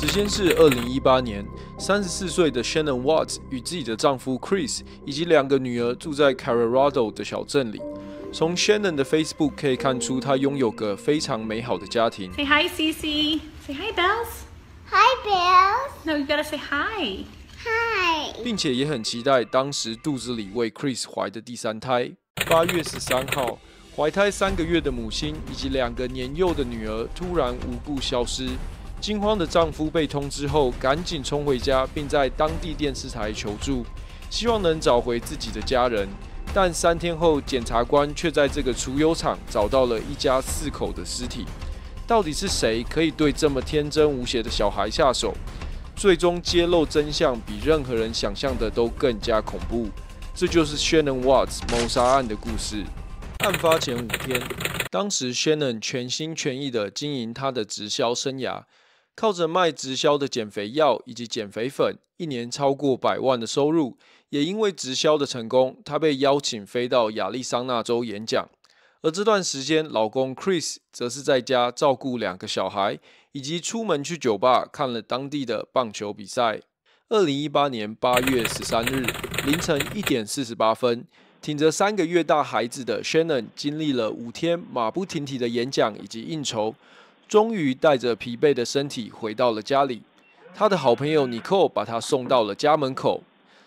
时间是二零一八年，三十四岁的 Shannon Watts 与自己的丈夫 Chris 以及两个女儿住在 Colorado 的小镇里。从 Shannon 的 Facebook 可以看出，她拥有个非常美好的家庭。Say hi, c c Say hi, Bells. Hi, Bells. No, you gotta say hi. Hi. 并且也很期待当时肚子里为 Chris 怀的第三胎。八月十三号，怀胎三个月的母亲以及两个年幼的女儿突然无故消失。惊慌的丈夫被通知后，赶紧冲回家，并在当地电视台求助，希望能找回自己的家人。但三天后，检察官却在这个除油厂找到了一家四口的尸体。到底是谁可以对这么天真无邪的小孩下手？最终揭露真相，比任何人想象的都更加恐怖。这就是 Shannon Watts 谋杀案的故事。案发前五天，当时 Shannon 全心全意地经营他的直销生涯。靠着卖直销的减肥药以及减肥粉，一年超过百万的收入，也因为直销的成功，她被邀请飞到亚利桑那州演讲。而这段时间，老公 Chris 则是在家照顾两个小孩，以及出门去酒吧看了当地的棒球比赛。二零一八年八月十三日凌晨一点四十八分，挺着三个月大孩子的 Shannon 经历了五天马不停蹄的演讲以及应酬。终于带着疲惫的身体回到了家里，他的好朋友尼克把他送到了家门口。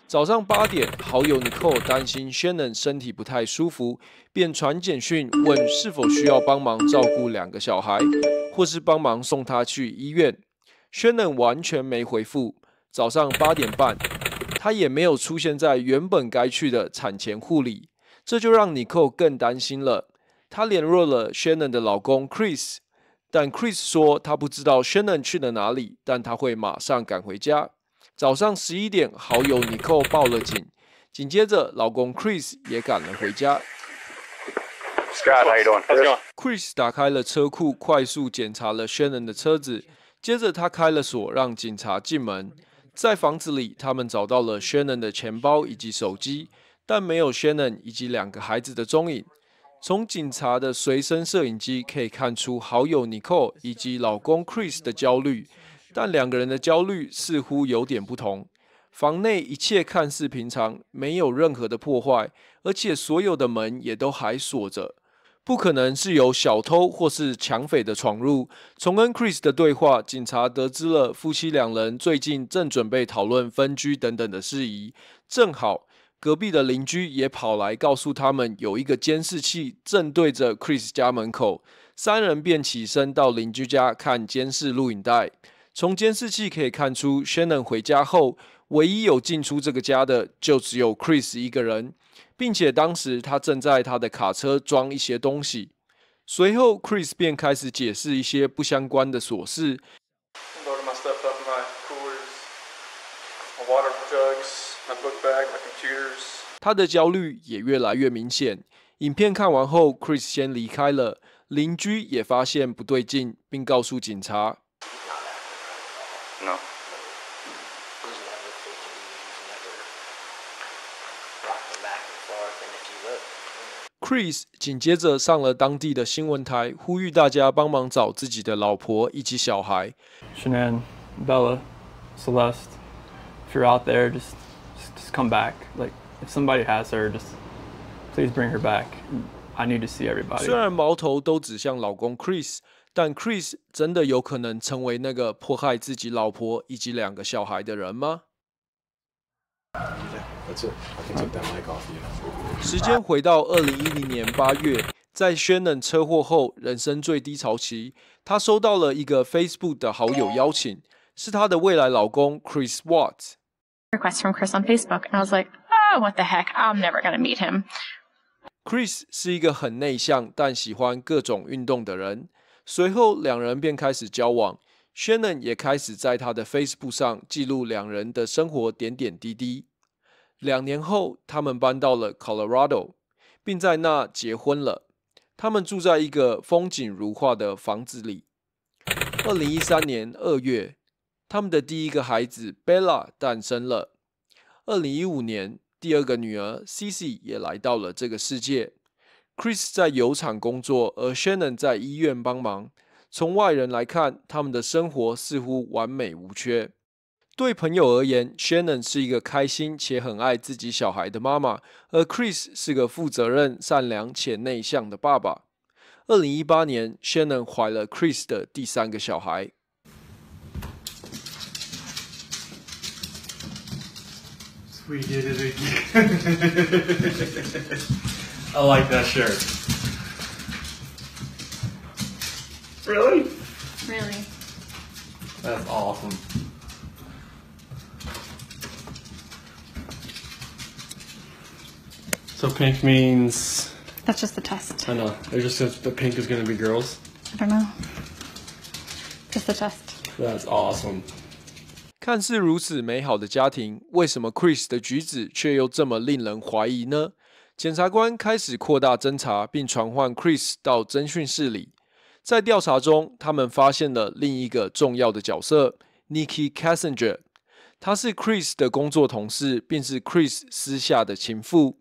早上八点，好友尼克担心 Shannon 身体不太舒服，便传简讯问是否需要帮忙照顾两个小孩，或是帮忙送她去医院。Shannon 完全没回复。早上八点半，她也没有出现在原本该去的产前护理，这就让尼克更担心了。她联络了 Shannon 的老公 Chris。但 Chris 说他不知道 Shannon 去了哪里，但他会马上赶回家。早上十一点，好友 Nick 报了警，紧接着老公 Chris 也赶了回家。Chris 打开了车库，快速检查了 Shannon 的车子，接着他开了锁，让警察进门。在房子里，他们找到了 Shannon 的钱包以及手机，但没有 Shannon 以及两个孩子的踪影。从警察的随身摄影机可以看出，好友尼克以及老公 Chris 的焦虑，但两个人的焦虑似乎有点不同。房内一切看似平常，没有任何的破坏，而且所有的门也都还锁着，不可能是有小偷或是抢匪的闯入。从跟 Chris 的对话，警察得知了夫妻两人最近正准备讨论分居等等的事宜，正好。隔壁的邻居也跑来告诉他们，有一个监视器正对着 Chris 家门口。三人便起身到邻居家看监视录影带。从监视器可以看出，Shannon 回家后，唯一有进出这个家的就只有 Chris 一个人，并且当时他正在他的卡车装一些东西。随后，Chris 便开始解释一些不相关的琐事。他的焦虑也越来越明显。影片看完后，Chris 先离开了。邻居也发现不对劲，并告诉警察。Chris 紧接着上了当地的新闻台，呼吁大家帮忙找自己的老婆以及小孩。Shannan, Bella, Celeste, if you're out there, just 虽然矛头都指向老公 Chris，但 Chris 真的有可能成为那个迫害自己老婆以及两个小孩的人吗？时间回到二零一零年八月，在 Shannon 车祸后人生最低潮期，她收到了一个 Facebook 的好友邀请，是她的未来老公 Chris Watts。r e q u e s t from Chris on Facebook, and I was like, o h what the heck? I'm never gonna meet him." Chris 是一个很内向但喜欢各种运动的人。随后两人便开始交往，Shannon 也开始在他的 Facebook 上记录两人的生活点点滴滴。两年后，他们搬到了 Colorado，并在那结婚了。他们住在一个风景如画的房子里。二零一三年二月。他们的第一个孩子 Bella 诞生了。二零一五年，第二个女儿 Cici 也来到了这个世界。Chris 在油厂工作，而 Shannon 在医院帮忙。从外人来看，他们的生活似乎完美无缺。对朋友而言，Shannon 是一个开心且很爱自己小孩的妈妈，而 Chris 是个负责任、善良且内向的爸爸。二零一八年，Shannon 怀了 Chris 的第三个小孩。We did it again. I like that shirt. Really? Really. That's awesome. So pink means. That's just the test. I know. It just says the pink is going to be girls. I don't know. Just the test. That's awesome. 看似如此美好的家庭，为什么 Chris 的举止却又这么令人怀疑呢？检察官开始扩大侦查，并传唤 Chris 到侦讯室里。在调查中，他们发现了另一个重要的角色 ——Nikki Cassinger。她是 Chris 的工作同事，并是 Chris 私下的情妇。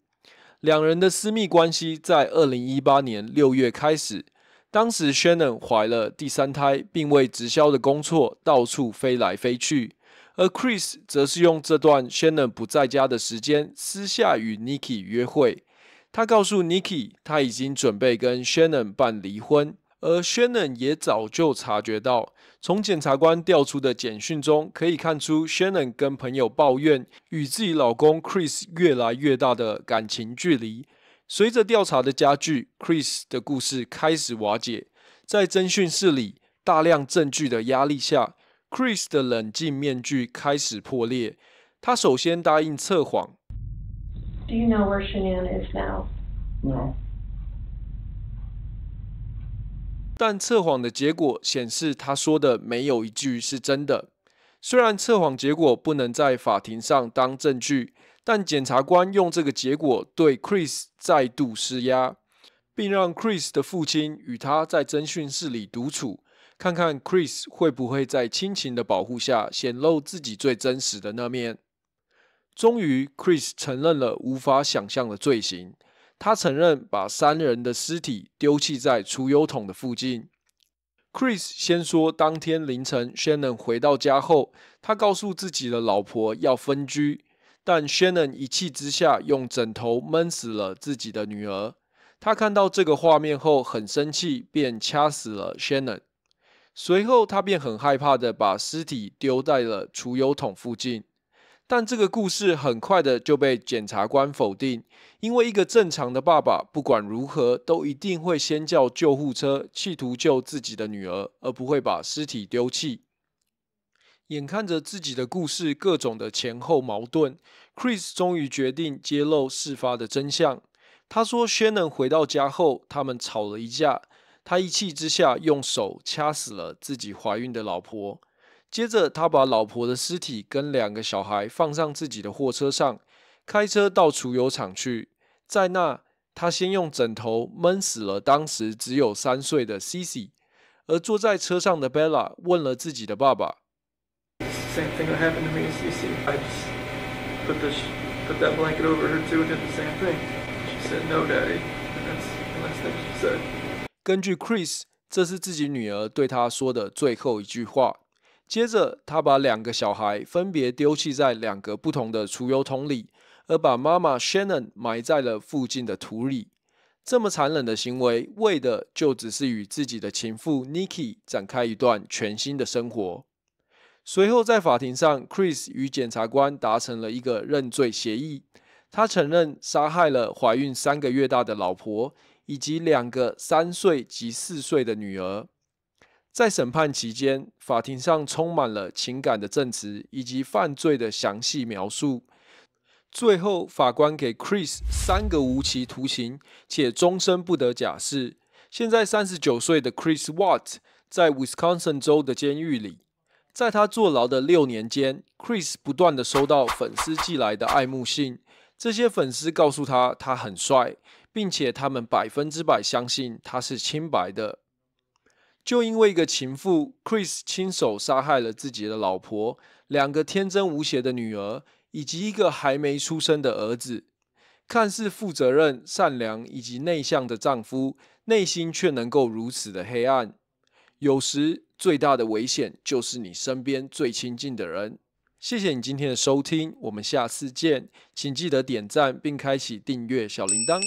两人的私密关系在二零一八年六月开始。当时 Shannon 怀了第三胎，并为直销的工作到处飞来飞去。而 Chris 则是用这段 Shannon 不在家的时间，私下与 Nikki 约会。他告诉 Nikki，他已经准备跟 Shannon 办离婚。而 Shannon 也早就察觉到，从检察官调出的简讯中可以看出，Shannon 跟朋友抱怨与自己老公 Chris 越来越大的感情距离。随着调查的加剧，Chris 的故事开始瓦解。在侦讯室里，大量证据的压力下。Chris 的冷静面具开始破裂，他首先答应测谎。Do you know where s h a n n n is now? No. 但测谎的结果显示，他说的没有一句是真的。虽然测谎结果不能在法庭上当证据，但检察官用这个结果对 Chris 再度施压，并让 Chris 的父亲与他在侦讯室里独处。看看 Chris 会不会在亲情的保护下显露自己最真实的那面。终于，Chris 承认了无法想象的罪行。他承认把三人的尸体丢弃在储油桶的附近。Chris 先说，当天凌晨 Shannon 回到家后，他告诉自己的老婆要分居，但 Shannon 一气之下用枕头闷死了自己的女儿。他看到这个画面后很生气，便掐死了 Shannon。随后，他便很害怕的把尸体丢在了储油桶附近。但这个故事很快的就被检察官否定，因为一个正常的爸爸，不管如何，都一定会先叫救护车，企图救自己的女儿，而不会把尸体丢弃。眼看着自己的故事各种的前后矛盾，Chris 终于决定揭露事发的真相。他说：“ o n 回到家后，他们吵了一架。”他一气之下用手掐死了自己怀孕的老婆，接着他把老婆的尸体跟两个小孩放上自己的货车上，开车到储油厂去。在那，他先用枕头闷死了当时只有三岁的 c i c 而坐在车上的 Bella 问了自己的爸爸。根据 Chris，这是自己女儿对他说的最后一句话。接着，他把两个小孩分别丢弃在两个不同的储油桶里，而把妈妈 Shannon 埋在了附近的土里。这么残忍的行为，为的就只是与自己的情妇 Nikki 展开一段全新的生活。随后，在法庭上，Chris 与检察官达成了一个认罪协议，他承认杀害了怀孕三个月大的老婆。以及两个三岁及四岁的女儿。在审判期间，法庭上充满了情感的证词以及犯罪的详细描述。最后，法官给 Chris 三个无期徒刑且终身不得假释。现在三十九岁的 Chris Watt 在 Wisconsin 州的监狱里。在他坐牢的六年间，Chris 不断的收到粉丝寄来的爱慕信。这些粉丝告诉他，他很帅。并且他们百分之百相信他是清白的，就因为一个情妇，Chris 亲手杀害了自己的老婆、两个天真无邪的女儿以及一个还没出生的儿子。看似负责任、善良以及内向的丈夫，内心却能够如此的黑暗。有时最大的危险就是你身边最亲近的人。谢谢你今天的收听，我们下次见，请记得点赞并开启订阅小铃铛。